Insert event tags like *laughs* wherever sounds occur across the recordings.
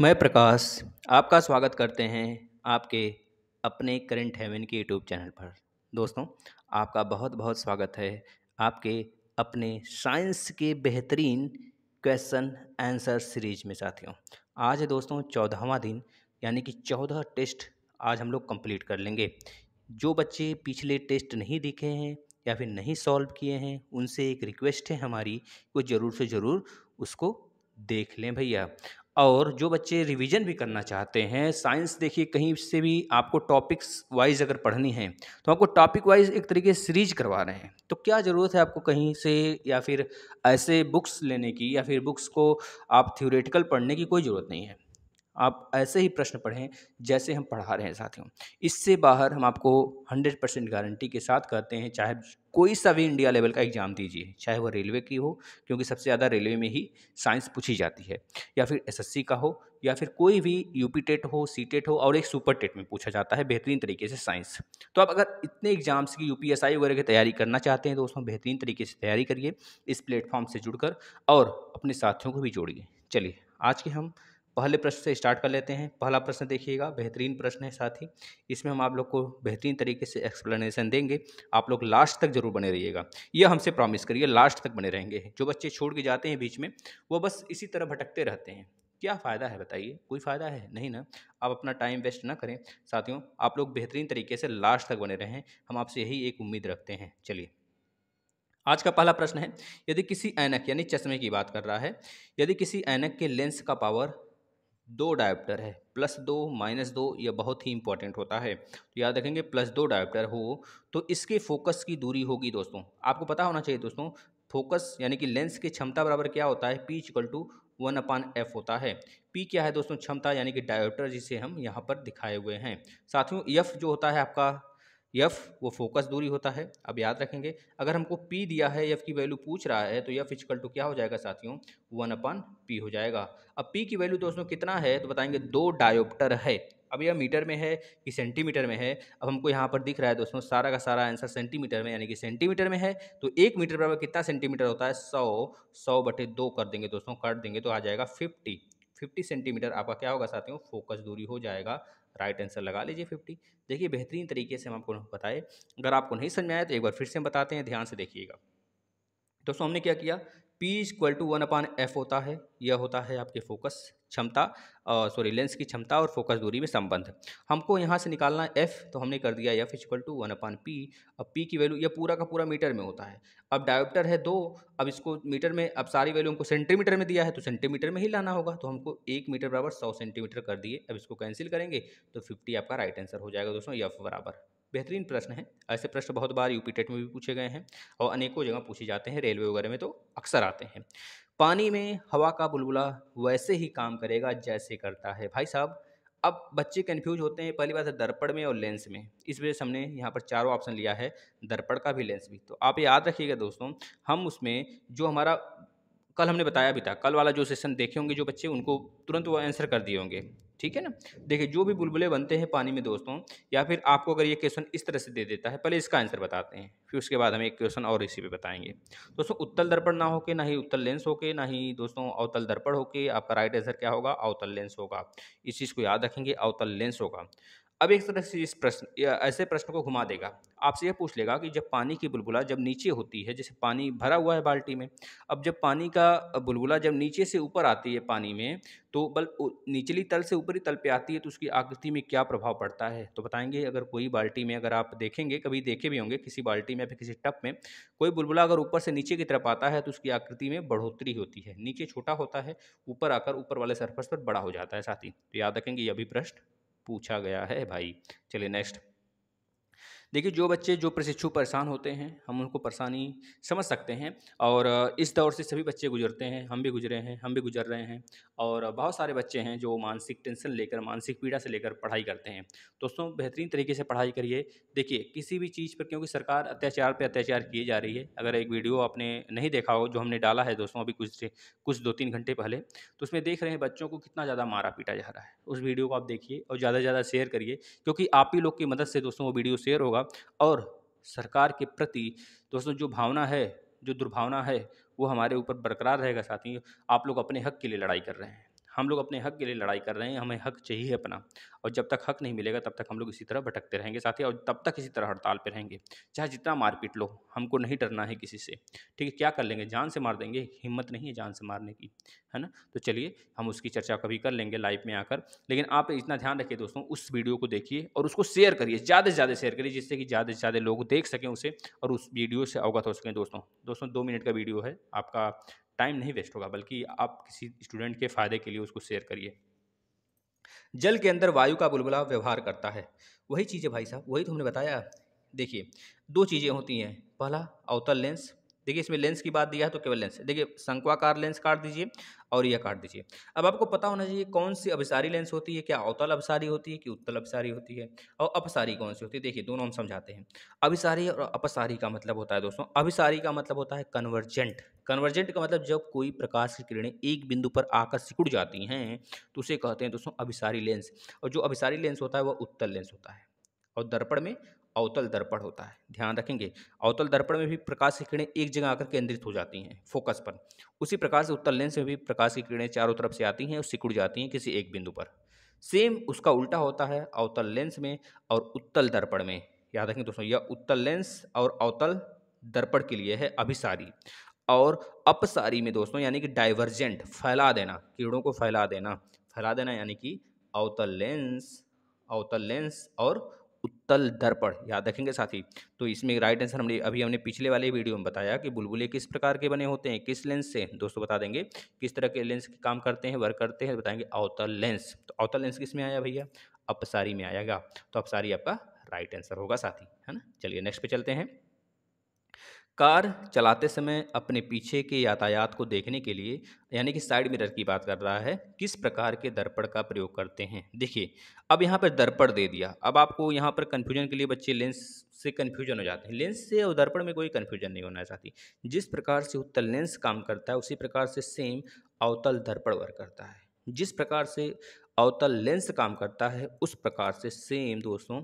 मैं प्रकाश आपका स्वागत करते हैं आपके अपने करंट हेवन के यूट्यूब चैनल पर दोस्तों आपका बहुत बहुत स्वागत है आपके अपने साइंस के बेहतरीन क्वेश्चन आंसर सीरीज में साथियों आज दोस्तों चौदहवा दिन यानी कि चौदह टेस्ट आज हम लोग कंप्लीट कर लेंगे जो बच्चे पिछले टेस्ट नहीं दिखे हैं या फिर नहीं सॉल्व किए हैं उनसे एक रिक्वेस्ट है हमारी वो ज़रूर से ज़रूर उसको देख लें भैया और जो बच्चे रिवीजन भी करना चाहते हैं साइंस देखिए कहीं से भी आपको टॉपिक्स वाइज अगर पढ़नी है तो आपको टॉपिक वाइज एक तरीके से सीरीज करवा रहे हैं तो क्या ज़रूरत है आपको कहीं से या फिर ऐसे बुक्स लेने की या फिर बुक्स को आप थ्योरेटिकल पढ़ने की कोई ज़रूरत नहीं है आप ऐसे ही प्रश्न पढ़ें जैसे हम पढ़ा रहे हैं साथियों इससे बाहर हम आपको हंड्रेड परसेंट गारंटी के साथ कहते हैं चाहे कोई सा भी इंडिया लेवल का एग्ज़ाम दीजिए चाहे वह रेलवे की हो क्योंकि सबसे ज़्यादा रेलवे में ही साइंस पूछी जाती है या फिर एसएससी का हो या फिर कोई भी यूपी टेट हो सी टेट हो और एक सुपर टेट में पूछा जाता है बेहतरीन तरीके से साइंस तो आप अगर इतने एग्जाम्स की यूपीएसआई वगैरह की तैयारी करना चाहते हैं तो उसमें बेहतरीन तरीके से तैयारी करिए इस प्लेटफॉर्म से जुड़कर और अपने साथियों को भी जोड़िए चलिए आज के हम पहले प्रश्न से स्टार्ट कर लेते हैं पहला प्रश्न देखिएगा बेहतरीन प्रश्न है साथ ही इसमें हम आप लोग को बेहतरीन तरीके से एक्सप्लेनेशन देंगे आप लोग लास्ट तक जरूर बने रहिएगा यह हमसे प्रॉमिस करिए लास्ट तक बने रहेंगे जो बच्चे छोड़ के जाते हैं बीच में वो बस इसी तरह भटकते रहते हैं क्या फ़ायदा है बताइए कोई फ़ायदा है नहीं ना आप अपना टाइम वेस्ट ना करें साथियों आप लोग बेहतरीन तरीके से लास्ट तक बने रहें हम आपसे यही एक उम्मीद रखते हैं चलिए आज का पहला प्रश्न है यदि किसी ऐनक यानी चश्मे की बात कर रहा है यदि किसी ऐनक के लेंस का पावर दो डायप्टर है प्लस दो माइनस दो यह बहुत ही इंपॉर्टेंट होता है तो याद रखेंगे प्लस दो डायप्टर हो तो इसके फोकस की दूरी होगी दोस्तों आपको पता होना चाहिए दोस्तों फोकस यानी कि लेंस की क्षमता बराबर क्या होता है P equal to one upon F होता है पी क्या है दोस्तों क्षमता यानी कि डायोप्टर जिसे हम यहाँ पर दिखाए हुए हैं साथियों एफ जो होता है आपका यफ़ वो फोकस दूरी होता है अब याद रखेंगे अगर हमको पी दिया है यफ़ की वैल्यू पूछ रहा है तो यफ़ इजकल टू क्या हो जाएगा साथियों वन अपन पी हो जाएगा अब पी की वैल्यू दोस्तों कितना है तो बताएंगे दो डायोप्टर है अब यह मीटर में है कि सेंटीमीटर में है अब हमको यहाँ पर दिख रहा है दोस्तों सारा का सारा आंसर सेंटीमीटर में यानी कि सेंटीमीटर में है तो एक मीटर बराबर कितना सेंटीमीटर होता है सौ सौ बटे दो कर देंगे दोस्तों काट देंगे तो आ जाएगा फिफ्टी फिफ्टी सेंटीमीटर आपका क्या होगा साथियों फोकस दूरी हो जाएगा राइट आंसर लगा लीजिए फिफ्टी देखिए बेहतरीन तरीके से हम आपको बताए अगर आपको नहीं समझ में आया तो एक बार फिर से हम बताते हैं ध्यान से देखिएगा दोस्तों हमने क्या किया P equal to one upon F होता है यह होता है आपके फोकस क्षमता सॉरी लेंस की क्षमता और फोकस दूरी में संबंध हमको यहाँ से निकालना है एफ तो हमने कर दिया F equal to one upon P अब पी की वैल्यू यह पूरा का पूरा मीटर में होता है अब डायोप्टर है दो अब इसको मीटर में अब सारी वैल्यू हमको सेंटीमीटर में दिया है तो सेंटीमीटर में ही लाना होगा तो हमको एक मीटर बराबर सौ सेंटीमीटर कर दिए अब इसको कैंसिल करेंगे तो फिफ्टी आपका राइट आंसर हो जाएगा दोस्तों यफ बराबर बेहतरीन प्रश्न है ऐसे प्रश्न बहुत बार यूपी टेट में भी पूछे गए हैं और अनेकों जगह पूछे जाते हैं रेलवे वगैरह में तो अक्सर आते हैं पानी में हवा का बुलबुला वैसे ही काम करेगा जैसे करता है भाई साहब अब बच्चे कन्फ्यूज होते हैं पहली बात है दर्पण में और लेंस में इस वजह से हमने यहाँ पर चारों ऑप्शन लिया है दर्पण का भी लेंस भी तो आप याद रखिएगा दोस्तों हम उसमें जो हमारा कल हमने बताया भी था कल वाला जो सेशन देखे होंगे जो बच्चे उनको तुरंत वो आंसर कर दिए होंगे ठीक है ना देखिए जो भी बुलबुले बनते हैं पानी में दोस्तों या फिर आपको अगर ये क्वेश्चन इस तरह से दे देता है पहले इसका आंसर बताते हैं फिर उसके बाद हम एक क्वेश्चन और इसी पे बताएंगे दोस्तों उत्तल दर्पण ना होके ना ही उत्तल लेंस होके ना ही दोस्तों अवतल दर्पण होके आपका राइट आंसर क्या होगा अवतल लेंस होगा इस चीज़ को याद रखेंगे अवतल लेंस होगा अब एक तरह से इस प्रश्न ऐसे प्रश्न को घुमा देगा आपसे यह पूछ लेगा कि जब पानी की बुलबुला जब नीचे होती है जैसे पानी भरा हुआ है बाल्टी में अब जब पानी का बुलबुला जब नीचे से ऊपर आती है पानी में तो बल निचली तल से ऊपरी तल पे आती है तो उसकी आकृति में क्या प्रभाव पड़ता है तो बताएंगे अगर कोई बाल्टी में अगर आप देखेंगे कभी देखे भी होंगे किसी बाल्टी में या फिर किसी टप में कोई बुलबुला अगर ऊपर से नीचे की तरफ आता है तो उसकी आकृति में बढ़ोतरी होती है नीचे छोटा होता है ऊपर आकर ऊपर वाले सर्फस पर बड़ा हो जाता है साथ ही तो याद रखेंगे यह भी प्रश्न पूछा गया है भाई चलिए नेक्स्ट देखिए जो बच्चे जो प्रशिक्षु परेशान होते हैं हम उनको परेशानी समझ सकते हैं और इस दौर से सभी बच्चे गुजरते हैं हम भी गुजरे हैं हम भी गुजर रहे हैं और बहुत सारे बच्चे हैं जो मानसिक टेंशन लेकर मानसिक पीड़ा से लेकर पढ़ाई करते हैं दोस्तों बेहतरीन तरीके से पढ़ाई करिए देखिए किसी भी चीज़ पर क्योंकि सरकार अत्याचार पर अत्याचार किए जा रही है अगर एक वीडियो आपने नहीं देखा हो जो हमने डाला है दोस्तों अभी कुछ कुछ दो तीन घंटे पहले तो उसमें देख रहे हैं बच्चों को कितना ज़्यादा मारा पीटा जा रहा है उस वीडियो को आप देखिए और ज़्यादा से ज़्यादा शेयर करिए क्योंकि आप ही लोग की मदद से दोस्तों वो वीडियो शेयर होगा होगा और सरकार के प्रति दोस्तों जो भावना है जो दुर्भावना है वो हमारे ऊपर बरकरार रहेगा साथ ही आप लोग अपने हक के लिए लड़ाई कर रहे हैं हम लोग अपने हक के लिए लड़ाई कर रहे हैं हमें हक चाहिए अपना और जब तक हक नहीं मिलेगा तब तक हम लोग इसी तरह भटकते रहेंगे साथ ही और तब तक इसी तरह हड़ताल पर रहेंगे चाहे जितना मारपीट लो हमको नहीं डरना है किसी से ठीक है क्या कर लेंगे जान से मार देंगे हिम्मत नहीं है जान से मारने की है ना तो चलिए हम उसकी चर्चा कभी कर लेंगे लाइव में आकर लेकिन आप इतना ध्यान रखिए दोस्तों उस वीडियो को देखिए और उसको शेयर करिए ज़्यादा से ज़्यादा शेयर करिए जिससे कि ज़्यादा से ज़्यादा लोग देख सकें उसे और उस वीडियो से अवगत हो सकें दोस्तों दोस्तों दो मिनट का वीडियो है आपका टाइम नहीं वेस्ट होगा बल्कि आप किसी स्टूडेंट के फ़ायदे के लिए उसको शेयर करिए जल के अंदर वायु का बुलबुला व्यवहार करता है वही चीज़ है भाई साहब वही तो हमने बताया देखिए दो चीज़ें होती हैं पहला अवतल लेंस देखिए इसमें लेंस की बात दिया है तो केवल लेंस देखिए शंक्वाकार लेंस काट दीजिए और यह काट दीजिए अब आपको पता होना चाहिए कौन सी अभिसारी लेंस होती है क्या अवतल अभिसारी होती है कि उत्तल अभिसारी होती है और अपसारी कौन सी होती है देखिए दोनों हम समझाते हैं अभिसारी और अपसारी का मतलब होता है दोस्तों अभिसारी का मतलब होता है कन्वर्जेंट कन्वर्जेंट का मतलब जब कोई प्रकाश की किरणें एक बिंदु पर आकर सिकुड़ जाती हैं तो उसे कहते हैं दोस्तों अभिसारी लेंस और जो अभिसारी लेंस होता है वह उत्तल लेंस होता है और दर्पण में अवतल दर्पण होता है ध्यान रखेंगे अवतल दर्पण में भी प्रकाश की किरणें एक जगह आकर केंद्रित हो जाती हैं फोकस पर उसी प्रकार से उत्तल लेंस में भी प्रकाश की किरणें चारों तरफ से आती हैं और सिकुड़ जाती हैं किसी एक बिंदु पर सेम उसका उल्टा होता है अवतल लेंस में और उत्तल दर्पण में याद रखें दोस्तों यह उत्तल लेंस और अवतल दर्पण के लिए है अभिसारी और अपसारी में दोस्तों यानी कि डाइवर्जेंट फैला देना कीड़ों को फैला देना फैला देना यानी कि अवतल लेंस अवतल लेंस और तल दर्पण याद रखेंगे साथी तो इसमें राइट आंसर हमने अभी हमने पिछले वाले वीडियो में बताया कि बुलबुले किस प्रकार के बने होते हैं किस लेंस से दोस्तों बता देंगे किस तरह के लेंस काम करते हैं वर्क करते हैं बताएंगे अवतल लेंस तो अवतल लेंस किस में आया भैया अपसारी में आएगा तो अपसारी आपका राइट आंसर होगा साथी है ना चलिए नेक्स्ट पे चलते हैं कार चलाते समय अपने पीछे के यातायात को देखने के लिए यानी कि साइड मिरर की बात कर रहा है किस प्रकार के दर्पण का प्रयोग करते हैं देखिए अब यहाँ पर दर्पण दे दिया अब आपको यहाँ पर कन्फ्यूजन के लिए बच्चे लेंस से कन्फ्यूजन हो जाते हैं लेंस से और दर्पण में कोई कन्फ्यूजन नहीं होना चाहती जिस प्रकार से उत्तल लेंस काम करता है उसी प्रकार से सेम अवतल दर्पण वर्क करता है जिस प्रकार से अवतल लेंस काम करता है उस प्रकार से सेम दोस्तों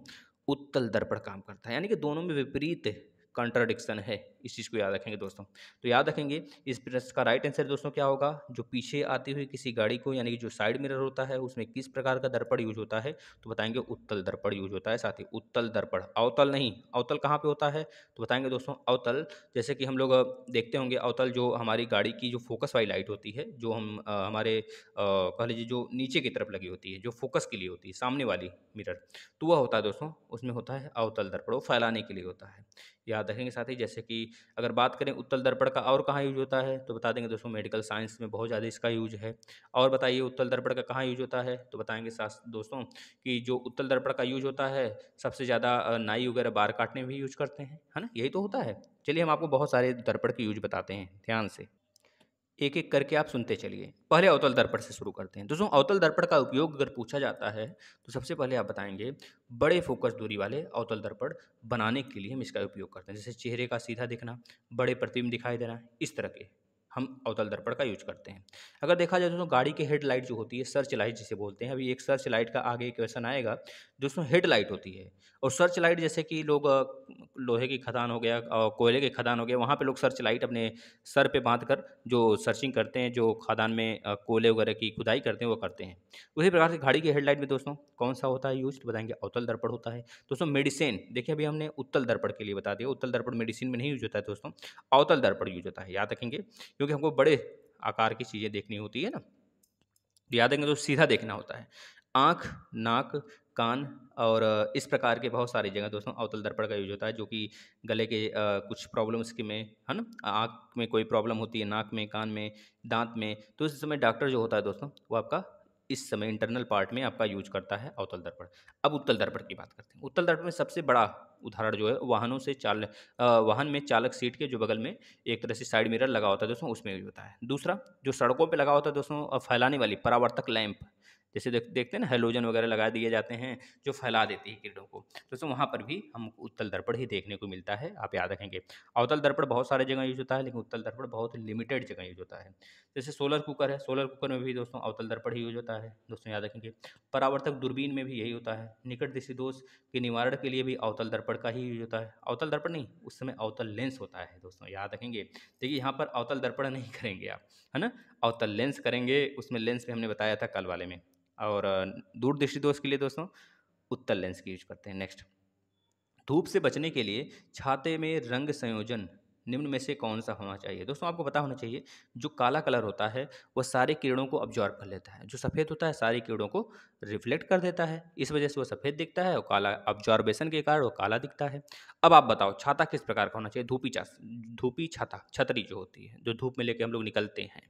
उत्तल दर्पण काम करता है यानी कि दोनों में विपरीत कंट्राडिक्शन है इस चीज़ को याद रखेंगे दोस्तों तो याद रखेंगे इस प्रश्न का राइट आंसर दोस्तों क्या होगा जो पीछे आती हुई किसी गाड़ी को यानी कि जो साइड मिरर होता है उसमें किस प्रकार का दर्पण यूज होता है तो बताएंगे उत्तल दर्पण यूज होता है साथ ही उत्तल दर्पण अवतल नहीं अवतल कहाँ पर होता है तो बताएंगे दोस्तों अवतल जैसे कि हम लोग देखते होंगे अवतल जो हमारी गाड़ी की जो फोकस वाली लाइट होती है जो हम हमारे कह लीजिए जो नीचे की तरफ लगी होती है जो फोकस के लिए होती है सामने वाली मिरर तो वह होता है दोस्तों उसमें होता है अवतल दर्पण वो फैलाने के लिए होता है याद रखेंगे साथ ही जैसे कि अगर बात करें उत्तल दर्पण का और कहाँ यूज होता है तो बता देंगे दोस्तों मेडिकल साइंस में बहुत ज़्यादा इसका यूज है और बताइए उत्तल दर्पण का कहाँ यूज होता है तो बताएंगे साथ दोस्तों कि जो उत्तल दर्पण का यूज होता है सबसे ज़्यादा नाई वगैरह बार काटने में भी यूज करते हैं है ना यही तो होता है चलिए हम आपको बहुत सारे दर्पण के यूज बताते हैं ध्यान से एक एक करके आप सुनते चलिए पहले अवतल दर्पण से शुरू करते हैं दोस्तों अवतल दर्पण का उपयोग अगर पूछा जाता है तो सबसे पहले आप बताएंगे बड़े फोकस दूरी वाले अवतल दर्पण बनाने के लिए हम इसका उपयोग करते हैं जैसे चेहरे का सीधा दिखना बड़े प्रतिबिंब दिखाई देना इस तरह के अवतल दर्पण का यूज करते हैं अगर देखा जाए दोस्तों गाड़ी की हेडलाइट जो होती है सर्च लाइट जिसे बोलते हैं अभी एक सर्च लाइट का आगे एक क्वेश्चन आएगा दोस्तों हेडलाइट होती है और सर्च लाइट जैसे कि लोग लोहे की खदान हो गया और कोयले की खदान हो गया वहाँ पर लोग सर्च लाइट अपने सर पर बांध कर जो सर्चिंग करते हैं जो खदान में कोयले वगैरह की खुदाई करते हैं वो करते हैं उसी प्रकार से गाड़ी की हेडलाइट में दोस्तों कौन सा होता है यूज बताएंगे अवतल दर्पण होता है दोस्तों मेडिसिन देखिए अभी हमने उत्तल दर्पण के लिए बता दिया उत्तल दर्पण मेडिसिन में नहीं यूज होता है दोस्तों अवतल दर्पण यूज होता है याद रखेंगे क्योंकि हमको बड़े बड़े आकार की चीज़ें देखनी होती है ना याद रखें तो सीधा देखना होता है आँख नाक कान और इस प्रकार के बहुत सारी जगह दोस्तों अवतल दर्पण का यूज होता है जो कि गले के आ, कुछ प्रॉब्लम्स के में है ना आँख में कोई प्रॉब्लम होती है नाक में कान में दांत में तो इस समय डॉक्टर जो होता है दोस्तों वो आपका इस समय इंटरनल पार्ट में आपका यूज करता है अवतल दर्पण अब उत्तल दर्पण की बात करते हैं उत्तल दर्पण में सबसे बड़ा उदाहरण जो है वाहनों से चाल वाहन में चालक सीट के जो बगल में एक तरह से साइड मिरर लगा होता है दोस्तों उसमें यूज होता है दूसरा जो सड़कों पर लगा होता है दोस्तों फैलाने वाली परावर्तक लैंप जैसे देख, देखते हैं ना हेलोजन वगैरह लगा दिए जाते हैं जो फैला देती है किरणों को तो, सो वहाँ पर भी हम उत्तल दर्पण ही देखने को मिलता है आप याद रखेंगे अवतल दर्पण बहुत सारे जगह यूज होता है लेकिन उत्तल दर्पण बहुत लिमिटेड जगह यूज होता है जैसे सोलर कुकर है सोलर कुकर में भी दोस्तों अवतल दर्पण ही यूज होता है दोस्तों याद रखेंगे परावर्तक दूरबीन में भी यही होता है निकट दृष्टि दोष के निवारण के लिए भी अवतल दर्पण का ही यूज होता है अवतल दर्पण नहीं उस समय अवतल लेंस होता है दोस्तों याद रखेंगे देखिए यहाँ पर अवतल दर्पण नहीं *laughs* करेंगे आप है ना अवतल लेंस करेंगे उसमें लेंस भी हमने बताया था कल वाले में और दूर दृष्टि दोष के लिए दोस्तों उत्तल लेंस की यूज करते हैं नेक्स्ट धूप से बचने के लिए छाते में रंग संयोजन निम्न में से कौन सा होना चाहिए दोस्तों आपको पता होना चाहिए जो काला कलर होता है वह सारे किरणों को ऑब्जॉर्व कर लेता है जो सफ़ेद होता है सारे किरणों को रिफ्लेक्ट कर देता है इस वजह से वह सफ़ेद दिखता है और काला ऑब्जॉर्बेशन के कारण वो काला दिखता है अब आप बताओ छाता किस प्रकार का होना चाहिए धूपी चा धूपी छाता छतरी जो होती है जो धूप में लेके हम लोग निकलते हैं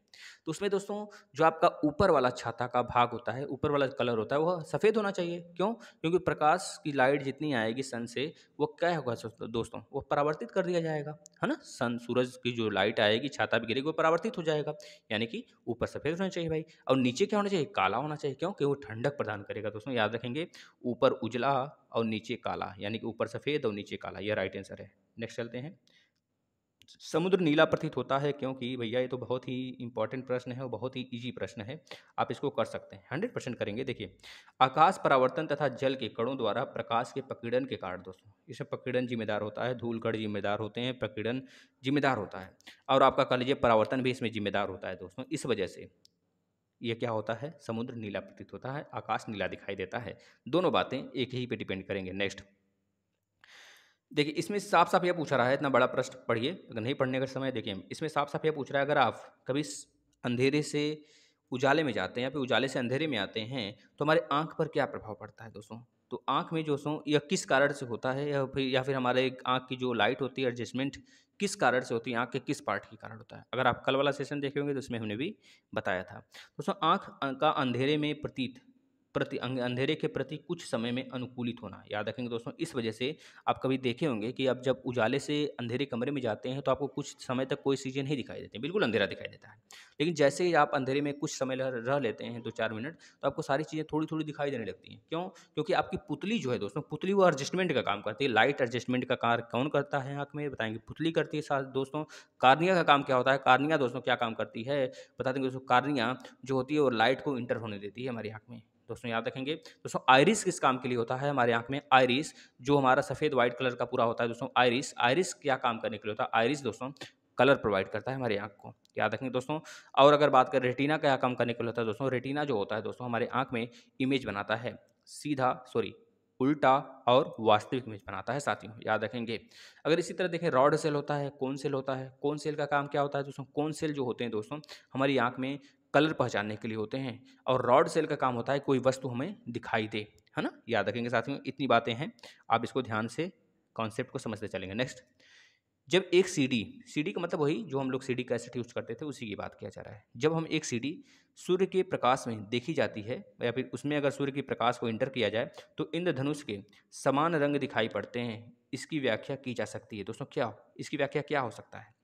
तो उसमें दोस्तों जो आपका ऊपर वाला छाता का भाग होता है ऊपर वाला कलर होता है वह सफ़ेद होना चाहिए क्यों क्योंकि प्रकाश की लाइट जितनी आएगी सन से वो क्या होगा दोस्तों वो परावर्तित कर दिया जाएगा है ना सन सूरज की जो लाइट आएगी छाता भी गिरेगी वो परावर्तित हो जाएगा यानी कि ऊपर सफ़ेद होना चाहिए भाई और नीचे क्या होना चाहिए काला होना चाहिए क्योंकि वो ठंडक प्रदान करेगा दोस्तों याद रखेंगे ऊपर उजला और नीचे काला यानी कि ऊपर सफ़ेद और नीचे काला यह राइट आंसर है नेक्स्ट चलते हैं समुद्र नीला प्रतीत होता है क्योंकि भैया ये तो बहुत ही इंपॉर्टेंट प्रश्न है और बहुत ही इजी प्रश्न है आप इसको कर सकते हैं हंड्रेड परसेंट करेंगे देखिए आकाश परावर्तन तथा जल के कणों द्वारा प्रकाश के पकीड़न के कारण दोस्तों इसे पकीड़न जिम्मेदार होता है धूलकड़ जिम्मेदार होते हैं पकीड़न जिम्मेदार होता है और आपका कह लीजिए परावर्तन भी इसमें जिम्मेदार होता है दोस्तों इस वजह से ये क्या होता है समुद्र नीला प्रतीत होता है आकाश नीला दिखाई देता है दोनों बातें एक ही पे डिपेंड करेंगे नेक्स्ट देखिए इसमें साफ साफ ये पूछ रहा है इतना बड़ा प्रश्न पढ़िए अगर नहीं पढ़ने का समय देखिए इसमें साफ साफ यह पूछ रहा है अगर आप कभी अंधेरे से उजाले में जाते हैं या फिर उजाले से अंधेरे में आते हैं तो हमारे आँख पर क्या प्रभाव पड़ता है दोस्तों तो आँख में जो सो यह किस कारण से होता है या फिर या फिर हमारे आँख की जो लाइट होती है एडजस्टमेंट किस कारण से होती है आँख के किस पार्ट के कारण होता है अगर आप कल वाला सेशन देखेंगे तो उसमें हमने भी बताया था दोस्तों आँख का अंधेरे में प्रतीत प्रति अंधेरे के प्रति कुछ समय में अनुकूलित होना याद रखेंगे दोस्तों इस वजह से आप कभी देखे होंगे कि आप जब उजाले से अंधेरे कमरे में जाते हैं तो आपको कुछ समय तक कोई चीज़ें नहीं दिखाई देती बिल्कुल अंधेरा दिखाई देता है लेकिन जैसे ही आप अंधेरे में कुछ समय रह लेते हैं दो चार मिनट तो आपको सारी चीज़ें थोड़ी थोड़ी दिखाई देने लगती हैं क्यों क्योंकि आपकी पुतली जो है दोस्तों पुतली वो एडजस्टमेंट का काम करती है लाइट एडजस्टमेंट का कार कौन करता है आँख में बताएंगे पुतली करती है साथ दोस्तों कार्निया का काम क्या होता है कार्निया दोस्तों क्या काम करती है बता देंगे दोस्तों कार्निया जो होती है वो लाइट को इंटर होने देती है हमारी आँख में दोस्तों याद रखेंगे दोस्तों आयरिस किस काम के लिए होता है हमारे आँख में आयरिस जो हमारा सफ़ेद वाइट कलर का पूरा होता है दोस्तों आयरिस आयरिस क्या काम करने के लिए होता है आयरिस दोस्तों कलर प्रोवाइड करता है हमारी आँख को याद रखेंगे दोस्तों और अगर बात करें रेटिना क्या काम करने के लिए होता है दोस्तों रेटिना जो होता है दोस्तों हमारे आँख में इमेज बनाता है सीधा सॉरी उल्टा और वास्तविक इमेज बनाता है साथियों याद रखेंगे अगर इसी तरह देखें रॉड सेल होता है कौन सेल होता है कौन सेल का काम क्या होता है दोस्तों कौन सेल जो होते हैं दोस्तों हमारी आँख में कलर पहचानने के लिए होते हैं और रॉड सेल का काम होता है कोई वस्तु हमें दिखाई दे है ना याद रखेंगे साथियों इतनी बातें हैं आप इसको ध्यान से कॉन्सेप्ट को समझते चलेंगे नेक्स्ट जब एक सीडी सीडी का मतलब वही जो हम लोग सीडी कैसे यूज करते थे उसी की बात किया जा रहा है जब हम एक सीडी सूर्य के प्रकाश में देखी जाती है या फिर उसमें अगर सूर्य के प्रकाश को इंटर किया जाए तो इंद्रधनुष के समान रंग दिखाई पड़ते हैं इसकी व्याख्या की जा सकती है दोस्तों क्या इसकी व्याख्या क्या हो सकता है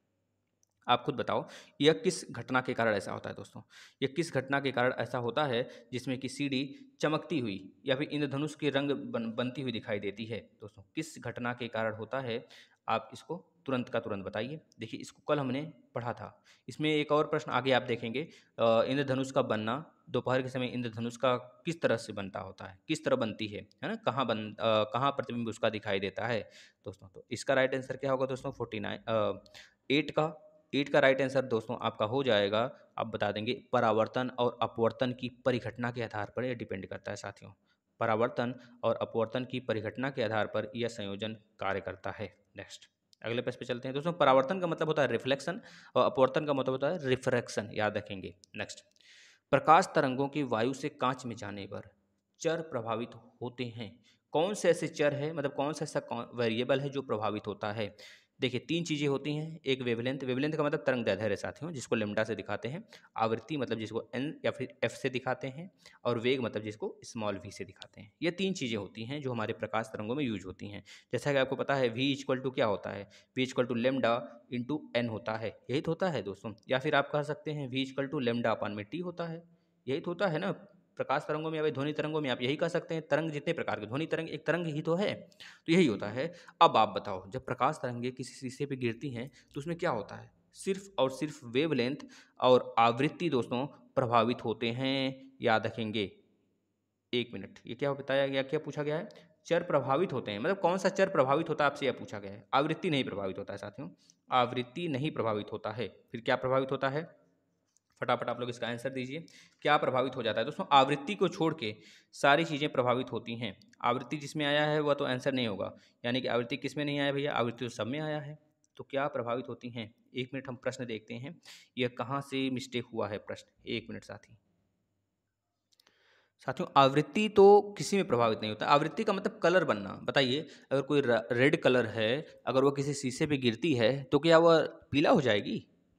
आप खुद बताओ यह किस घटना के कारण ऐसा होता है दोस्तों यह किस घटना के कारण ऐसा होता है जिसमें कि सीढ़ी चमकती हुई या फिर इंद्रधनुष के रंग बन, बनती हुई दिखाई देती है दोस्तों किस घटना के कारण होता है आप इसको तुरंत का तुरंत बताइए देखिए इसको कल हमने पढ़ा था इसमें एक और प्रश्न आगे आप देखेंगे इंद्रधनुष का बनना दोपहर के समय इंद्रधनुष का किस तरह से बनता होता है किस तरह बनती है है ना कहाँ बन कहाँ प्रतिबिंब उसका दिखाई देता है दोस्तों तो इसका राइट आंसर क्या होगा दोस्तों फोर्टी नाइन एट का ईट का राइट आंसर दोस्तों आपका हो जाएगा आप बता देंगे परावर्तन और अपवर्तन की परिघटना के आधार पर यह डिपेंड करता है साथियों परावर्तन और अपवर्तन की परिघटना के आधार पर यह संयोजन कार्य करता है नेक्स्ट अगले पेज पे चलते हैं दोस्तों परावर्तन का मतलब होता है रिफ्लेक्शन और अपवर्तन का मतलब होता है रिफ्रैक्शन याद रखेंगे नेक्स्ट प्रकाश तरंगों की वायु से कांच में जाने पर चर प्रभावित होते हैं कौन से ऐसे चर है मतलब कौन सा ऐसा वेरिएबल है जो प्रभावित होता है देखिए तीन चीज़ें होती हैं एक वेवलेंथ वेवलेंथ का मतलब तरंग दैर्घ्य साथियों जिसको लेमडा से दिखाते हैं आवृत्ति मतलब जिसको एन या फिर एफ से दिखाते हैं और वेग मतलब जिसको स्मॉल वी से दिखाते हैं ये तीन चीज़ें होती हैं जो हमारे प्रकाश तरंगों में यूज होती हैं जैसा कि आपको पता है वी इक्वल टू क्या होता है V equal to lambda into N होता है यही तो होता है दोस्तों या फिर आप कह सकते हैं V equal to lambda upon में टी होता है यही तो होता है ना प्रकाश तरंगों में या ध्वनि तरंगों में आप यही कह सकते हैं तरंग जितने प्रकार के ध्वनि तरंग एक तरंग ही तो है तो यही होता है अब आप बताओ जब प्रकाश तरंगे किसी शीशे पर गिरती हैं तो उसमें क्या होता है सिर्फ और सिर्फ वेवलेंथ और आवृत्ति दोस्तों प्रभावित होते हैं याद रखेंगे एक मिनट ये क्या बताया गया क्या पूछा गया है चर प्रभावित होते हैं मतलब कौन सा चर प्रभावित होता है आपसे यह पूछा गया है आवृत्ति नहीं प्रभावित होता है साथियों आवृत्ति नहीं प्रभावित होता है फिर क्या प्रभावित होता है फटाफट आप लोग इसका आंसर दीजिए क्या प्रभावित हो जाता है दोस्तों आवृत्ति को छोड़ के सारी चीज़ें प्रभावित होती हैं आवृत्ति जिसमें आया है वह तो आंसर नहीं होगा यानी कि आवृत्ति किस में नहीं आया भैया आवृत्ति तो सब में आया है तो क्या प्रभावित होती हैं एक मिनट हम प्रश्न देखते हैं यह कहाँ से मिस्टेक हुआ है प्रश्न एक मिनट साथी साथियों आवृत्ति तो किसी में प्रभावित नहीं होता आवृत्ति का मतलब कलर बनना बताइए अगर कोई रेड कलर है अगर वो किसी शीशे पे गिरती है तो क्या वह पीला हो जाएगी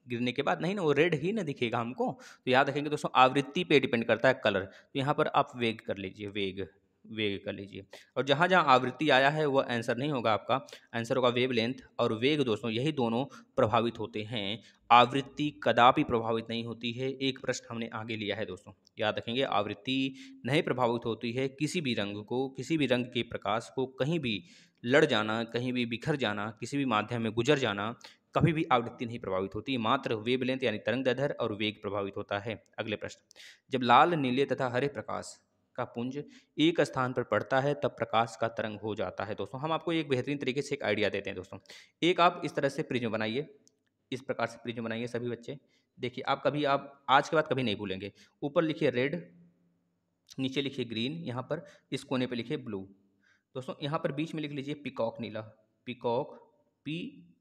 गिरने के बाद नहीं ना वो रेड ही ना दिखेगा हमको तो याद रखेंगे दोस्तों आवृत्ति पे डिपेंड करता है कलर तो यहाँ पर आप वेग कर लीजिए वेग वेग कर लीजिए और जहाँ जहाँ आवृत्ति आया है वह आंसर नहीं होगा आपका आंसर होगा वेव लेंथ और वेग दोस्तों यही दोनों प्रभावित होते हैं आवृत्ति कदापि प्रभावित नहीं होती है एक प्रश्न हमने आगे लिया है दोस्तों याद रखेंगे आवृत्ति नहीं प्रभावित होती है किसी भी रंग को किसी भी रंग के प्रकाश को कहीं भी लड़ जाना कहीं भी बिखर जाना किसी भी माध्यम में गुजर जाना कभी भी आवृत्ति नहीं प्रभावित होती मात्र वेबलेंथ यानी तरंग दधर और वेग प्रभावित होता है अगले प्रश्न जब लाल नीले तथा हरे प्रकाश का पुंज एक स्थान पर पड़ता है तब प्रकाश का तरंग हो जाता है दोस्तों हम आपको एक बेहतरीन तरीके से एक आइडिया देते हैं दोस्तों एक आप इस तरह से प्रिज्म बनाइए इस प्रकार से प्रिज्म बनाइए सभी बच्चे देखिए आप कभी आप आज के बाद कभी नहीं भूलेंगे ऊपर लिखिए रेड नीचे लिखिए ग्रीन यहाँ पर इस कोने पर लिखिए ब्लू दोस्तों यहाँ पर बीच में लिख लीजिए पिकॉक नीला पिकॉक पी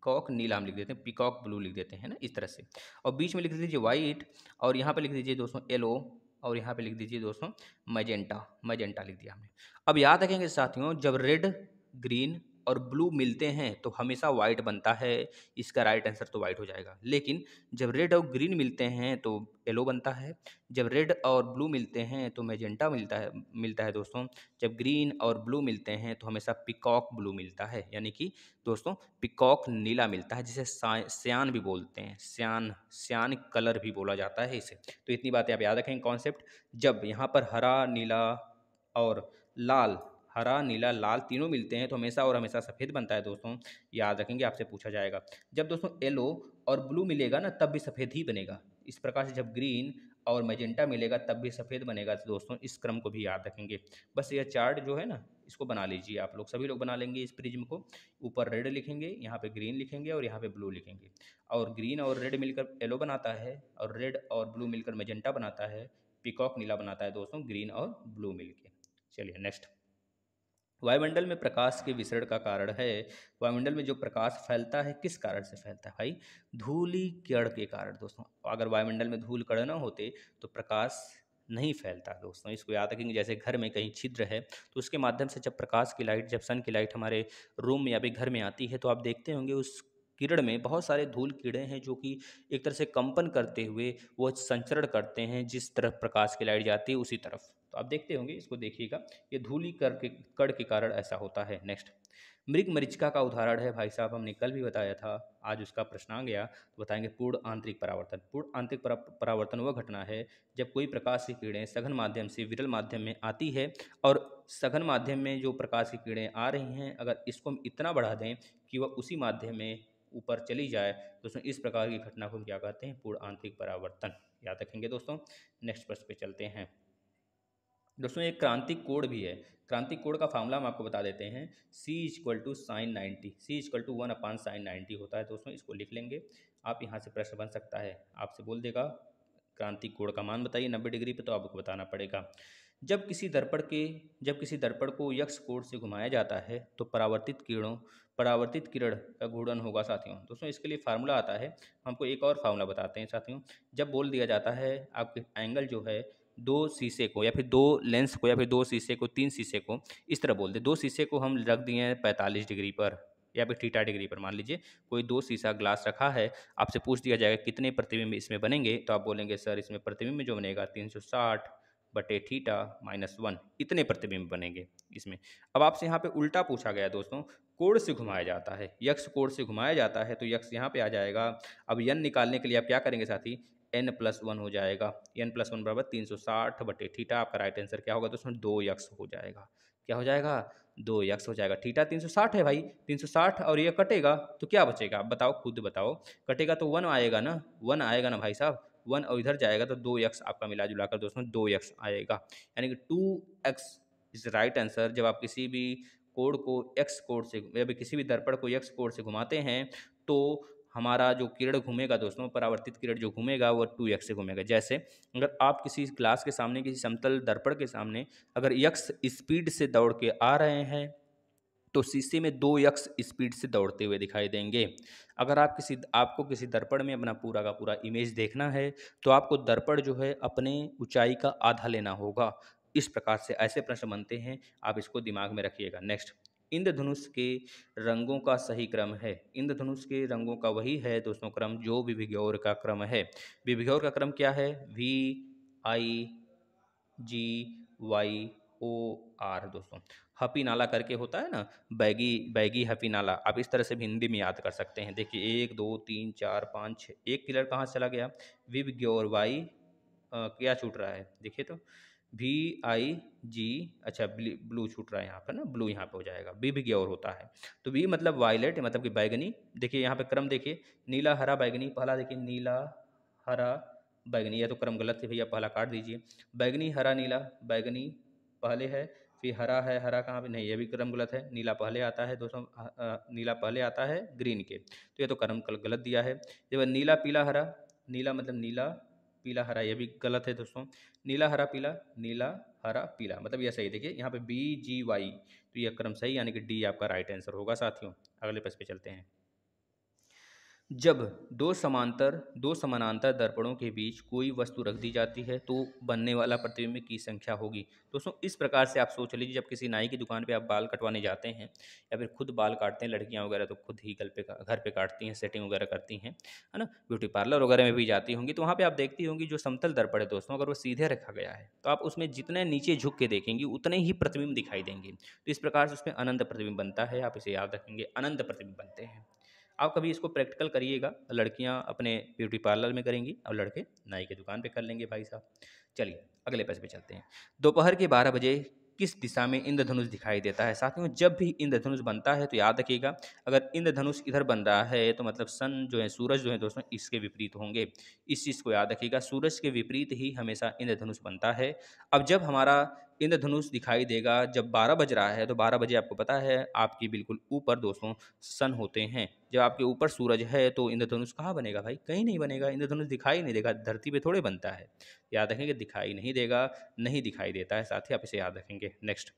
नीला नीलाम लिख देते हैं पिकॉक ब्लू लिख देते हैं ना इस तरह से और बीच में लिख दीजिए वाइट और यहाँ पर लिख दीजिए दोस्तों येलो और यहाँ पे लिख दीजिए दोस्तों मैजेंटा मैजेंटा लिख दिया हमने अब याद रखेंगे साथियों जब रेड ग्रीन और ब्लू मिलते हैं तो हमेशा वाइट बनता है इसका राइट आंसर तो वाइट हो जाएगा लेकिन जब रेड और ग्रीन मिलते हैं तो येलो बनता है जब रेड और ब्लू मिलते हैं तो मैजेंटा मिलता है मिलता है दोस्तों जब ग्रीन और ब्लू मिलते हैं तो हमेशा पिकॉक ब्लू मिलता है यानी कि दोस्तों पिकॉक नीला मिलता है जिसे सियान भी बोलते हैं सियान सियान कलर भी बोला जाता है इसे तो इतनी बातें आप याद रखें कॉन्सेप्ट जब यहाँ पर हरा नीला और लाल हरा नीला लाल तीनों मिलते हैं तो हमेशा और हमेशा सफ़ेद बनता है दोस्तों याद रखेंगे आपसे पूछा जाएगा जब दोस्तों येलो और ब्लू मिलेगा ना तब भी सफ़ेद ही बनेगा इस प्रकार से जब ग्रीन और मैजेंटा मिलेगा तब भी सफ़ेद बनेगा तो दोस्तों इस क्रम को भी याद रखेंगे बस यह चार्ट जो है ना इसको बना लीजिए आप लोग सभी लोग बना लेंगे इस प्रिज्म को ऊपर रेड लिखेंगे यहाँ पे ग्रीन लिखेंगे और यहाँ पे ब्लू लिखेंगे और ग्रीन और रेड मिलकर येलो बनाता है और रेड और ब्लू मिलकर मैजेंटा बनाता है पिकॉक नीला बनाता है दोस्तों ग्रीन और ब्लू मिलकर चलिए नेक्स्ट वायुमंडल में प्रकाश के विसरण का कारण है वायुमंडल में जो प्रकाश फैलता है किस कारण से फैलता है भाई धूली कण के कारण दोस्तों अगर वायुमंडल में धूल कण ना होते तो प्रकाश नहीं फैलता दोस्तों इसको याद रखेंगे जैसे घर में कहीं छिद्र है तो उसके माध्यम से जब प्रकाश की लाइट जब सन की लाइट हमारे रूम में या फिर घर में आती है तो आप देखते होंगे उस किरण में बहुत सारे धूल कीड़े हैं जो कि एक तरह से कंपन करते हुए वो संचरण करते हैं जिस तरफ प्रकाश की लाइट जाती है उसी तरफ तो आप देखते होंगे इसको देखिएगा ये धूली कर के कड़ के कारण ऐसा होता है नेक्स्ट मृग मरीचिका का उदाहरण है भाई साहब हमने कल भी बताया था आज उसका प्रश्न आ गया तो बताएंगे पूर्ण आंतरिक परावर्तन पूर्ण आंतरिक परावर्तन वह घटना है जब कोई प्रकाश की कीड़ें सघन माध्यम से विरल माध्यम में आती है और सघन माध्यम में जो प्रकाश की कीड़ें आ रही हैं अगर इसको हम इतना बढ़ा दें कि वह उसी माध्यम में ऊपर चली जाए तो उसमें इस प्रकार की घटना को हम क्या कहते हैं पूर्ण आंतरिक परावर्तन याद रखेंगे दोस्तों नेक्स्ट प्रश्न पे चलते हैं दोस्तों एक क्रांतिक कोड भी है क्रांतिक कोड का फार्मूला हम आपको बता देते हैं C is equal to sine ninety C is equal to one upon sine ninety होता है दोस्तों इसको लिख लेंगे आप यहाँ से प्रश्न बन सकता है आपसे बोल देगा क्रांतिक कोड का मान बताइए नब्बे डिग्री पर तो आपको बताना पड़ेगा जब किसी दर्पण के जब किसी दर्पण को यक्ष कोड से घुमाया जाता है तो परावर्तित किरणों परावर्तित किरण का घूर्णन होगा साथियों दोस्तों इसके लिए फार्मूला आता है हमको एक और फार्मूला बताते हैं साथियों जब बोल दिया जाता है आपके एंगल जो है दो शीशे को या फिर दो लेंस को या फिर दो शीशे को तीन शीशे को इस तरह बोल दे दो शीशे को हम रख दिए हैं पैंतालीस डिग्री पर या फिर थीटा डिग्री पर मान लीजिए कोई दो शीशा ग्लास रखा है आपसे पूछ दिया जाएगा कितने प्रतिबिंब इसमें बनेंगे तो आप बोलेंगे सर इसमें प्रतिबिंब जो बनेगा तीन सौ साठ बटे ठीटा माइनस वन इतने प्रतिबिंब बनेंगे इसमें अब आपसे यहाँ पे उल्टा पूछा गया दोस्तों कोण से घुमाया जाता है यक्ष कोण से घुमाया जाता है तो यक्ष यहाँ पे आ जाएगा अब यन निकालने के लिए आप क्या करेंगे साथी एन प्लस वन हो जाएगा एन प्लस वन बराबर तीन सौ साठ बटे ठीठा आपका राइट आंसर क्या होगा दोस्तों दो यक्स हो जाएगा क्या हो जाएगा दो यक्स हो जाएगा ठीठा तीन सौ साठ है भाई तीन सौ साठ और ये कटेगा तो क्या बचेगा आप बताओ खुद बताओ कटेगा तो वन आएगा ना वन आएगा ना भाई साहब वन और इधर जाएगा तो दो यक्स आपका मिला जुला कर दोस्तों दो यक्स आएगा यानी कि two x is right answer जब आप किसी भी कोड को एक्स कोड से या किसी भी दर्पण को एक्स कोड से घुमाते हैं तो हमारा जो किरण घूमेगा दोस्तों परावर्तित किरण जो घूमेगा वो टू यक्स से घूमेगा जैसे अगर आप किसी ग्लास के सामने किसी समतल दर्पण के सामने अगर यक्स स्पीड से दौड़ के आ रहे हैं तो शीशे में दो यक्स स्पीड से दौड़ते हुए दिखाई देंगे अगर आप किसी आपको किसी दर्पण में अपना पूरा का पूरा इमेज देखना है तो आपको दर्पण जो है अपने ऊंचाई का आधा लेना होगा इस प्रकार से ऐसे प्रश्न बनते हैं आप इसको दिमाग में रखिएगा नेक्स्ट इंद्रधनुष के रंगों का सही क्रम है इंद्रधनुष के रंगों का वही है दोस्तों क्रम जो विभिघौर का क्रम है विभिघौर का क्रम क्या है V I G Y O R दोस्तों हपी नाला करके होता है ना बैगी बैगी हपी नाला आप इस तरह से भी हिंदी में याद कर सकते हैं देखिए एक दो तीन चार पाँच छः एक किलर कहाँ चला गया विब ग्योर वाई आ, क्या छूट रहा है देखिए तो वी आई जी अच्छा ब्लू छूट रहा है यहाँ पर ना ब्लू यहाँ पे हो जाएगा बी भी ग्योर होता है तो बी मतलब वायलेट मतलब कि बैगनी देखिए यहाँ पे क्रम देखिए नीला हरा बैगनी पहला देखिए नीला हरा बैगनी या तो क्रम गलत है भैया पहला काट दीजिए बैगनी हरा नीला बैगनी पहले है फिर हरा है हरा कहाँ पर नहीं ये भी क्रम गलत है नीला पहले आता है दोस्तों नीला पहले आता है ग्रीन के तो ये तो क्रम गलत दिया है जब नीला पीला हरा नीला मतलब नीला पीला हरा ये भी गलत है दोस्तों नीला हरा पीला नीला हरा पीला मतलब यह सही देखिए यहाँ पे बी जी वाई तो यह क्रम सही यानी कि डी आपका राइट आंसर होगा साथियों अगले पेज पे चलते हैं जब दो समांतर दो समानांतर दर्पणों के बीच कोई वस्तु रख दी जाती है तो बनने वाला प्रतिबिंब की संख्या होगी दोस्तों इस प्रकार से आप सोच लीजिए जब किसी नाई की दुकान पे आप बाल कटवाने जाते हैं या फिर खुद बाल काटते हैं लड़कियां वगैरह तो खुद ही घर पे घर पे काटती हैं सेटिंग वगैरह करती हैं है ना ब्यूटी पार्लर वगैरह में भी जाती होंगी तो वहाँ पर आप देखती होंगी जो समतल दर्पण है दोस्तों अगर वो सीधे रखा गया है तो आप उसमें जितने नीचे झुक के देखेंगी उतने ही प्रतिबिंब दिखाई देंगे तो इस प्रकार से उसमें अनंत प्रतिबिंब बनता है आप इसे याद रखेंगे अनंत प्रतिबिंब बनते हैं आप कभी इसको प्रैक्टिकल करिएगा लड़कियाँ अपने ब्यूटी पार्लर में करेंगी और लड़के नाई की दुकान पर कर लेंगे भाई साहब चलिए अगले पैसे पे चलते हैं दोपहर के बारह बजे किस दिशा में इंद्रधनुष दिखाई देता है साथियों जब भी इंद्रधनुष बनता है तो याद रखिएगा अगर इंद्रधनुष इधर बन रहा है तो मतलब सन जो है सूरज जो है दोस्तों इसके विपरीत होंगे इस चीज़ को याद रखिएगा सूरज के विपरीत ही हमेशा इंद्रधनुष बनता है अब जब हमारा इंद्रधनुष दिखाई देगा जब बारह बज रहा है तो बारह बजे आपको पता है आपकी बिल्कुल ऊपर दोस्तों सन होते हैं जब आपके ऊपर सूरज है तो इंद्रधनुष कहाँ बनेगा भाई कहीं नहीं बनेगा इंद्रधनुष दिखाई नहीं देगा धरती पे थोड़े बनता है याद रखेंगे दिखाई नहीं देगा नहीं दिखाई देता है साथ ही आप इसे याद रखेंगे नेक्स्ट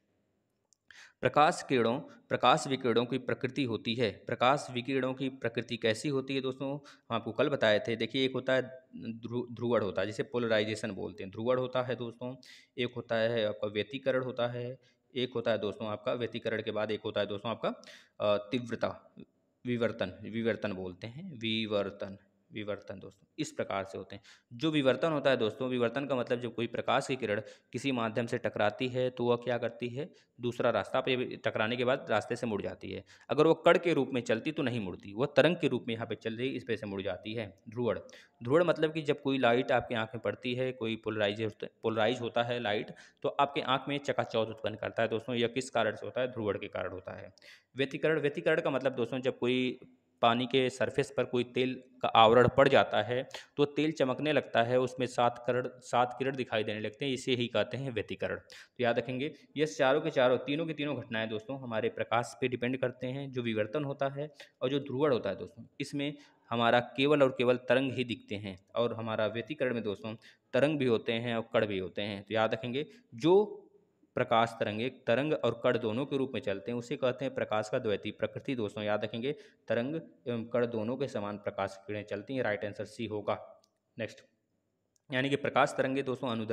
प्रकाश किरणों प्रकाश विकिरणों की प्रकृति होती है प्रकाश विकिरणों की प्रकृति कैसी होती है दोस्तों हम आपको कल बताए थे देखिए एक होता है ध्रुवड़ होता है जिसे पोलराइजेशन बोलते हैं ध्रुवड़ होता है दोस्तों एक होता है आपका व्यतीकरण होता है एक होता है दोस्तों आपका व्यतीकरण के बाद एक होता है दोस्तों आपका तीव्रता विवर्तन विवर्तन बोलते हैं विवर्तन विवर्तन दोस्तों इस प्रकार से होते हैं जो विवर्तन होता है दोस्तों विवर्तन का मतलब जब कोई प्रकाश की किरण किसी माध्यम से टकराती है तो वह क्या करती है दूसरा रास्ता पर टकराने के बाद रास्ते से मुड़ जाती है अगर वह कड़ के रूप में चलती तो नहीं मुड़ती वह तरंग के रूप में यहाँ पर चल रही इस पर से मुड़ जाती है ध्रुवड़ ध्रुवड़ मतलब कि जब कोई लाइट आपकी आँख में पड़ती है कोई पोलराइज पोलराइज होता है लाइट तो आपके आँख में चकाचौध उत्पन्न करता है दोस्तों यह किस कारण से होता है ध्रुवड़ के कारण होता है व्यतिकरण व्यतिकरण का मतलब दोस्तों जब कोई पानी के सरफेस पर कोई तेल का आवरण पड़ जाता है तो तेल चमकने लगता है उसमें सात करण सात किरण दिखाई देने लगते हैं इसे ही कहते हैं व्यतिकरण तो याद रखेंगे ये चारों के चारों तीनों की तीनों घटनाएं दोस्तों हमारे प्रकाश पे डिपेंड करते हैं जो विवर्तन होता है और जो ध्रुवण होता है दोस्तों इसमें हमारा केवल और केवल तरंग ही दिखते हैं और हमारा व्यतिकरण में दोस्तों तरंग भी होते हैं और कड़ भी होते हैं तो याद रखेंगे जो प्रकाश तरंग एक तरंग और कड़ दोनों के रूप में चलते हैं उसे कहते हैं प्रकाश का द्वैती प्रकृति दोस्तों याद रखेंगे तरंग एवं कड़ दोनों के समान प्रकाश किरणें चलती हैं राइट आंसर सी होगा नेक्स्ट यानी कि प्रकाश तरंगे दोस्तों अनुद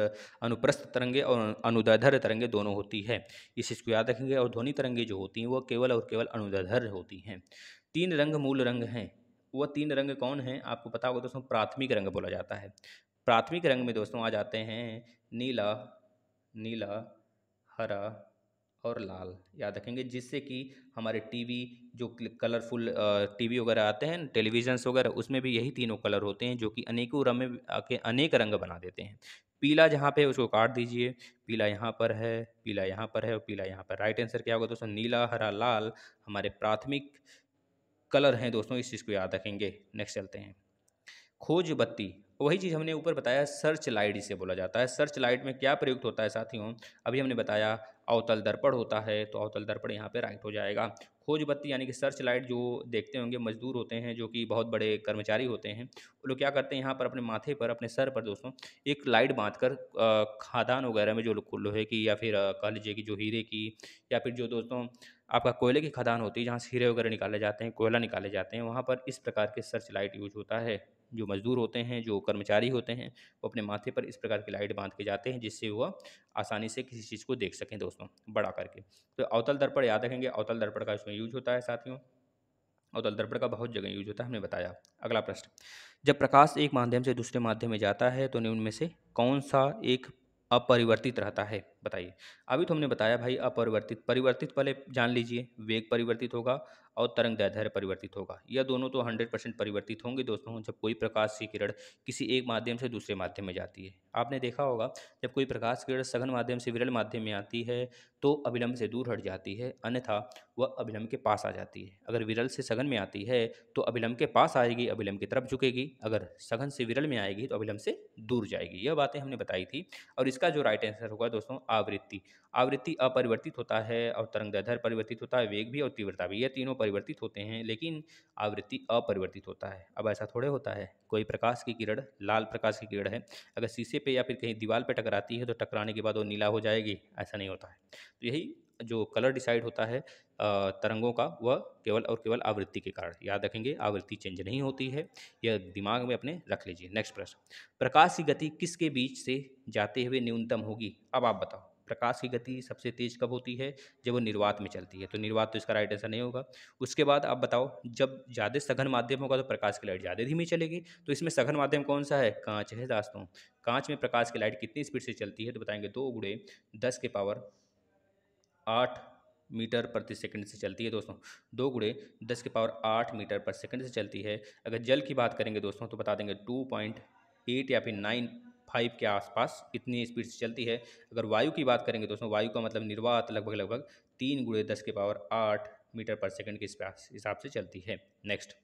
अनुप्रस्थ तरंगे और अनुदधर तरंगे दोनों होती है इस चीज़ को याद रखेंगे और ध्वनि तरंगे जो होती हैं वह केवल और केवल अनुदधर होती हैं तीन रंग मूल रंग हैं वह तीन रंग कौन हैं आपको पता होगा दोस्तों प्राथमिक रंग बोला जाता है प्राथमिक रंग में दोस्तों आ जाते हैं नीला नीला हरा और लाल याद रखेंगे जिससे कि हमारे टीवी जो कलरफुल टीवी वगैरह आते हैं टेलीविजन्स वगैरह उसमें भी यही तीनों कलर होते हैं जो कि अनेकों रंग आके अनेक रंग बना देते हैं पीला जहाँ पे उसको काट दीजिए पीला यहाँ पर है पीला यहाँ पर है और पीला यहाँ पर राइट आंसर क्या होगा दोस्तों नीला हरा लाल हमारे प्राथमिक कलर हैं दोस्तों इस चीज़ को याद रखेंगे नेक्स्ट चलते हैं खोज बत्ती वही चीज़ हमने ऊपर बताया सर्च लाइट इसे बोला जाता है सर्च लाइट में क्या प्रयुक्त होता है साथियों अभी हमने बताया अवतल दर्पण होता है तो अवतल दर्पण यहाँ पे राइट हो जाएगा खोज बत्ती यानी कि सर्च लाइट जो देखते होंगे मजदूर होते हैं जो कि बहुत बड़े कर्मचारी होते हैं वो लोग क्या करते हैं यहाँ पर अपने माथे पर अपने सर पर दोस्तों एक लाइट बांध कर खादान वगैरह में जो लोहे की या फिर कह लीजिए कि जो हीरे की या फिर जो दोस्तों आपका कोयले की खदान होती है जहाँ से हीरे वगैरह निकाले जाते हैं कोयला निकाले जाते हैं वहाँ पर इस प्रकार के सर्च लाइट यूज होता है जो मज़दूर होते हैं जो कर्मचारी होते हैं वो अपने माथे पर इस प्रकार की लाइट बांध के जाते हैं जिससे वह आसानी से किसी चीज़ को देख सकें दोस्तों बड़ा करके तो अवतल दर्पण याद रखेंगे अवतल दर्पण का इसमें यूज होता है साथियों अवतल दर्पण का बहुत जगह यूज होता है हमने बताया अगला प्रश्न जब प्रकाश एक माध्यम से दूसरे माध्यम में जाता है तो उनमें से कौन सा एक अपरिवर्तित रहता है बताइए अभी तो हमने बताया भाई अपरिवर्तित परिवर्तित पहले जान लीजिए वेग परिवर्तित होगा और तरंग दैधर्य परिवर्तित होगा यह दोनों तो हंड्रेड परसेंट परिवर्तित होंगे दोस्तों जब कोई प्रकाश की किरण किसी एक माध्यम से दूसरे माध्यम में जाती है आपने देखा होगा जब कोई प्रकाश किरण सघन माध्यम से विरल माध्यम में आती है तो अभिलंब से दूर हट जाती है अन्यथा वह अभिलंब के पास आ जाती है अगर विरल से सघन में आती है तो अभिलंब के पास आएगी अभिलंब की तरफ झुकेगी अगर सघन से विरल में आएगी तो अभिलंब से दूर जाएगी यह बातें हमने बताई थी और इसका जो राइट आंसर होगा दोस्तों आवृत्ति आवृत्ति अपरिवर्तित होता है और तरंग दैर्घ्य परिवर्तित होता है वेग भी और तीव्रता भी ये तीनों परिवर्तित होते हैं लेकिन आवृत्ति अपरिवर्तित होता है अब ऐसा थोड़े होता है कोई प्रकाश की किरण लाल प्रकाश की किरण है अगर शीशे पे या फिर कहीं दीवार पे टकराती है तो टकराने के बाद वो नीला हो जाएगी ऐसा नहीं होता है तो यही जो कलर डिसाइड होता है तरंगों का वह केवल और केवल आवृत्ति के कारण याद रखेंगे आवृत्ति चेंज नहीं होती है यह दिमाग में अपने रख लीजिए नेक्स्ट प्रश्न प्रकाश की गति किसके बीच से जाते हुए न्यूनतम होगी अब आप बताओ प्रकाश की गति सबसे तेज कब होती है जब वो निर्वात में चलती है तो निर्वात तो इसका राइट आंसर नहीं होगा उसके बाद आप बताओ जब ज़्यादा सघन माध्यम होगा तो प्रकाश की लाइट ज़्यादा धीमी चलेगी तो इसमें सघन माध्यम कौन सा है कांच है दास्तों कांच में प्रकाश की लाइट कितनी स्पीड से चलती है तो बताएंगे दो गुड़े दस के पावर आठ मीटर प्रति सेकंड से चलती है दोस्तों दो गुड़े दस के पावर आठ मीटर पर सेकंड से चलती है अगर जल की बात करेंगे दोस्तों तो बता देंगे टू पॉइंट एट या फिर नाइन फाइव के आसपास इतनी स्पीड से चलती है अगर वायु की बात करेंगे दोस्तों वायु का मतलब निर्वात लगभग लगभग तीन गुड़े दस के पावर आठ मीटर पर सेकेंड के हिसाब से चलती है नेक्स्ट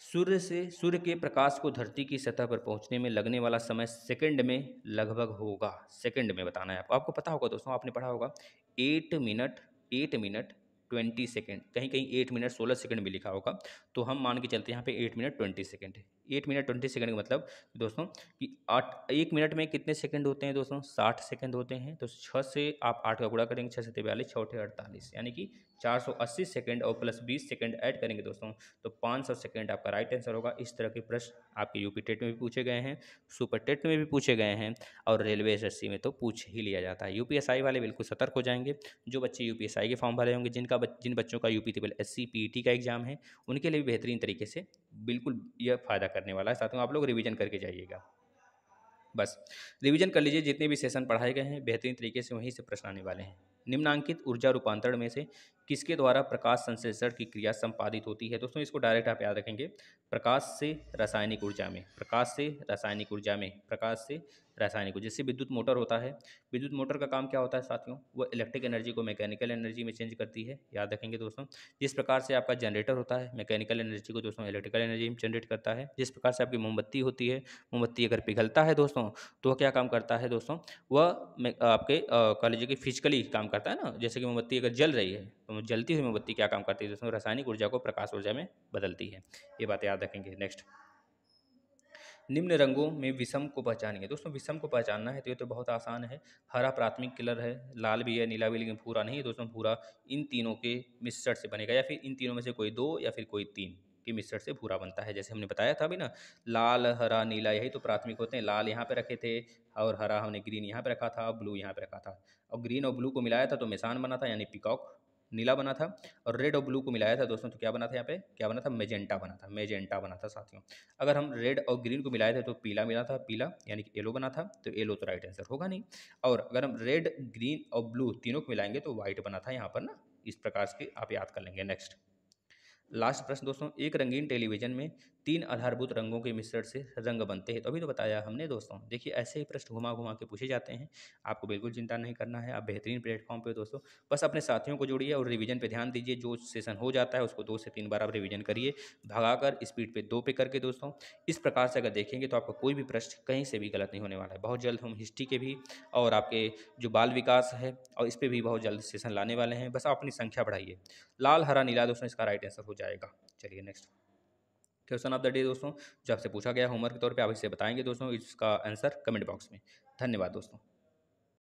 सूर्य से सूर्य के प्रकाश को धरती की सतह पर पहुंचने में लगने वाला समय सेकंड में लगभग होगा सेकंड में बताना है आपको आपको पता होगा दोस्तों आपने पढ़ा होगा eight minute eight minute twenty second कहीं कहीं एट मिनट सोलह सेकेंड भी लिखा होगा तो हम मान के चलते हैं यहाँ पे eight minute twenty second eight minute twenty second का मतलब दोस्तों कि आठ एक मिनट में कितने सेकेंड होते हैं दोस्तों साठ सेकेंड होते हैं तो छः से आप आठ का गुड़ा करेंगे छः से बयालीस छः अठे अड़तालीस यानी कि चार सौ अस्सी सेकेंड और प्लस बीस सेकेंड ऐड करेंगे दोस्तों तो पाँच सौ सेकेंड आपका राइट आंसर होगा इस तरह के प्रश्न आपके यूपी टेट में भी पूछे गए हैं सुपर टेट में भी पूछे गए हैं और रेलवे एस में तो पूछ ही लिया जाता है यूपीएसआई वाले बिल्कुल सतर्क हो जाएंगे जो बच्चे आई के फॉर्म भरे होंगे जिनका जिन बच्चों का U P table S C का एग्जाम है उनके लिए भी बेहतरीन तरीके से बिल्कुल यह फ़ायदा करने वाला है साथ में आप लोग रिविजन करके जाइएगा बस रिवीजन कर लीजिए जितने भी सेशन पढ़ाए गए हैं बेहतरीन तरीके से वहीं से प्रश्न आने वाले हैं निम्नांकित ऊर्जा रूपांतरण में से किसके द्वारा प्रकाश संश्लेषण की क्रिया संपादित होती है दोस्तों इसको डायरेक्ट आप याद रखेंगे प्रकाश से रासायनिक ऊर्जा में प्रकाश से रासायनिक ऊर्जा में प्रकाश से रासायनिक ऊर्जा जैसे विद्युत मोटर होता है विद्युत मोटर का काम क्या होता है साथियों वो इलेक्ट्रिक एनर्जी को मैकेनिकल एनर्जी में चेंज करती है याद रखेंगे दोस्तों जिस प्रकार से आपका जनरेटर होता है मैकेनिकल एनर्जी को दोस्तों इलेक्ट्रिकल एनर्जी में जनरेट करता है जिस प्रकार से आपकी मोमबत्ती होती है मोमबत्ती अगर पिघलता है दोस्तों तो क्या काम करता है दोस्तों वह आपके कॉलेज के फिजिकली काम करता है ना जैसे कि मोमबत्ती अगर जल रही है तो जलती हुई मोमबत्ती क्या काम करती है जिसमें रासायनिक ऊर्जा को प्रकाश ऊर्जा में बदलती है ये बात याद रखेंगे नेक्स्ट निम्न रंगों में विषम को पहचानिए दोस्तों विषम को पहचानना है तो ये तो बहुत आसान है हरा प्राथमिक कलर है लाल भी है नीला भी लेकिन भूरा नहीं है दोस्तों भूरा इन तीनों के मिश्रण से बनेगा या फिर इन तीनों में से कोई दो या फिर कोई तीन के मिश्रण से भूरा बनता है जैसे हमने बताया था अभी ना लाल हरा नीला यही तो प्राथमिक होते हैं लाल यहाँ पे रखे थे और हरा हमने ग्रीन यहाँ पे रखा था ब्लू यहाँ पे रखा था और ग्रीन और ब्लू को मिलाया था तो मिसान बना था यानी पिकॉक नीला बना था और रेड और ब्लू को मिलाया था दोस्तों तो क्या बना था यहाँ पे क्या बना था मेजेंटा बना था मेजेंटा बना था साथियों अगर हम रेड और ग्रीन को मिलाए थे तो पीला मिला था पीला यानी कि येलो बना था तो येलो तो राइट आंसर होगा नहीं और अगर हम रेड ग्रीन और ब्लू तीनों को मिलाएंगे तो व्हाइट बना था यहाँ पर ना इस प्रकार से आप याद कर लेंगे नेक्स्ट लास्ट प्रश्न दोस्तों एक रंगीन टेलीविजन में तीन आधारभूत रंगों के मिश्रण से रंग बनते हैं तो अभी तो बताया हमने दोस्तों देखिए ऐसे ही प्रश्न घुमा घुमा के पूछे जाते हैं आपको बिल्कुल चिंता नहीं करना है आप बेहतरीन प्लेटफॉर्म पे दोस्तों बस अपने साथियों को जोड़िए और रिवीजन पे ध्यान दीजिए जो सेशन हो जाता है उसको दो से तीन बार आप रिविजन करिए भगा स्पीड पर दो पे करके दोस्तों इस प्रकार से अगर देखेंगे तो आपका कोई भी प्रश्न कहीं से भी गलत नहीं होने वाला है बहुत जल्द हम हिस्ट्री के भी और आपके जो बाल विकास है और इस पर भी बहुत जल्द सेशन लाने वाले हैं बस आप अपनी संख्या बढ़ाइए लाल हरा नीला दोस्तों इसका राइट आंसर हो जाएगा चलिए next question of the day दोस्तों जो आपसे पूछा गया होमवर्क के तौर पे आप इसे बताएंगे दोस्तों इसका आंसर कमेंट बॉक्स में धन्यवाद दोस्तों